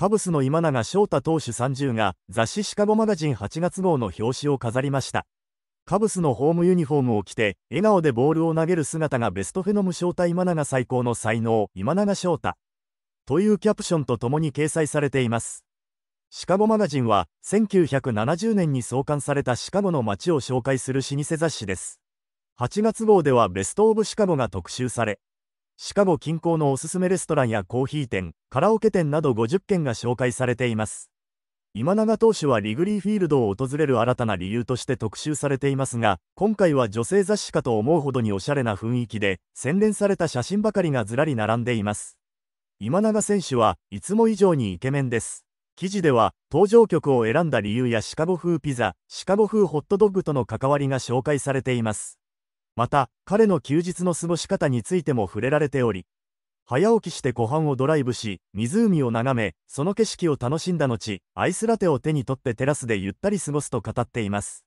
カブスの今永翔太投手30が雑誌シカゴマガジン8月号の表紙を飾りました。カブスのホームユニフォームを着て、笑顔でボールを投げる姿がベストフェノム翔太今永最高の才能、今永翔太。というキャプションとともに掲載されています。シカゴマガジンは、1970年に創刊されたシカゴの街を紹介する老舗雑誌です。8月号ではベストオブシカゴが特集され、シカゴ近郊のおすすめレストランやコーヒー店、カラオケ店など50軒が紹介されています。今永投手はリグリーフィールドを訪れる新たな理由として特集されていますが、今回は女性雑誌かと思うほどにおしゃれな雰囲気で、洗練された写真ばかりがずらり並んでいます。今永選手はいつも以上にイケメンです。記事では、登場曲を選んだ理由やシカゴ風ピザ、シカゴ風ホットドッグとの関わりが紹介されています。また、彼の休日の過ごし方についても触れられており、早起きして湖畔をドライブし、湖を眺め、その景色を楽しんだ後、アイスラテを手に取ってテラスでゆったり過ごすと語っています。